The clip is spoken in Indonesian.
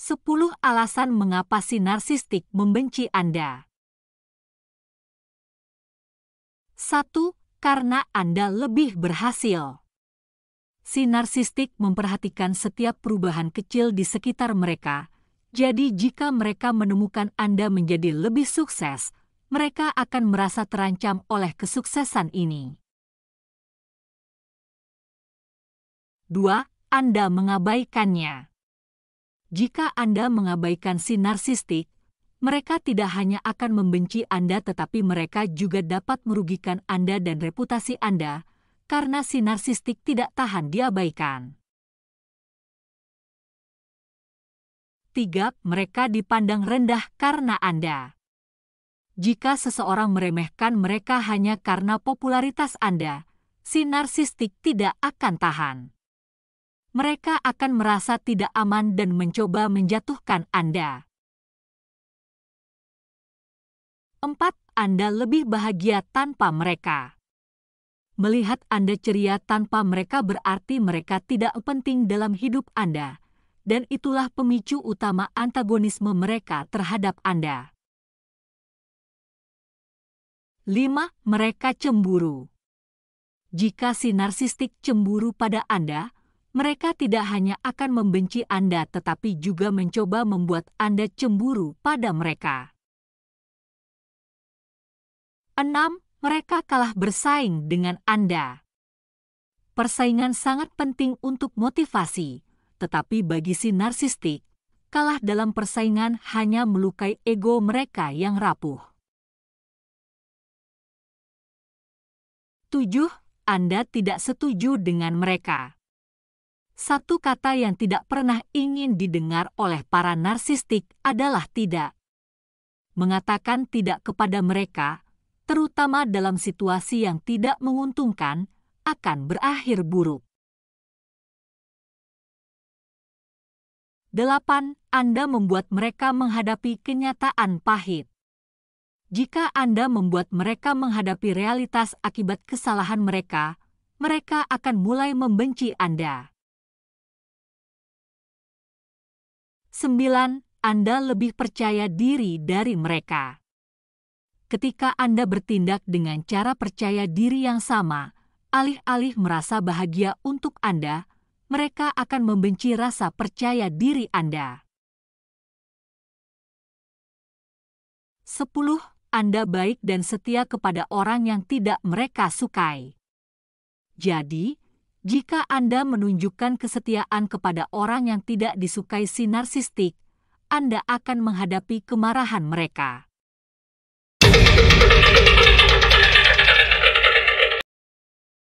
10 alasan mengapa si narsistik membenci Anda. 1. Karena Anda lebih berhasil. Si narsistik memperhatikan setiap perubahan kecil di sekitar mereka, jadi jika mereka menemukan Anda menjadi lebih sukses, mereka akan merasa terancam oleh kesuksesan ini. 2. Anda mengabaikannya jika Anda mengabaikan si narsistik, mereka tidak hanya akan membenci Anda tetapi mereka juga dapat merugikan Anda dan reputasi Anda karena si narsistik tidak tahan diabaikan. Tiga, Mereka dipandang rendah karena Anda. Jika seseorang meremehkan mereka hanya karena popularitas Anda, si narsistik tidak akan tahan mereka akan merasa tidak aman dan mencoba menjatuhkan Anda. 4. Anda lebih bahagia tanpa mereka. Melihat Anda ceria tanpa mereka berarti mereka tidak penting dalam hidup Anda, dan itulah pemicu utama antagonisme mereka terhadap Anda. 5. Mereka cemburu. Jika si narsistik cemburu pada Anda, mereka tidak hanya akan membenci Anda, tetapi juga mencoba membuat Anda cemburu pada mereka. 6. Mereka kalah bersaing dengan Anda. Persaingan sangat penting untuk motivasi, tetapi bagi si narsistik, kalah dalam persaingan hanya melukai ego mereka yang rapuh. 7. Anda tidak setuju dengan mereka satu kata yang tidak pernah ingin didengar oleh para narsistik adalah tidak. Mengatakan tidak kepada mereka, terutama dalam situasi yang tidak menguntungkan, akan berakhir buruk. 8. Anda membuat mereka menghadapi kenyataan pahit. Jika Anda membuat mereka menghadapi realitas akibat kesalahan mereka, mereka akan mulai membenci Anda. 9. Anda lebih percaya diri dari mereka. Ketika Anda bertindak dengan cara percaya diri yang sama, alih-alih merasa bahagia untuk Anda, mereka akan membenci rasa percaya diri Anda. 10. Anda baik dan setia kepada orang yang tidak mereka sukai. Jadi, jika Anda menunjukkan kesetiaan kepada orang yang tidak disukai si narsistik, Anda akan menghadapi kemarahan mereka.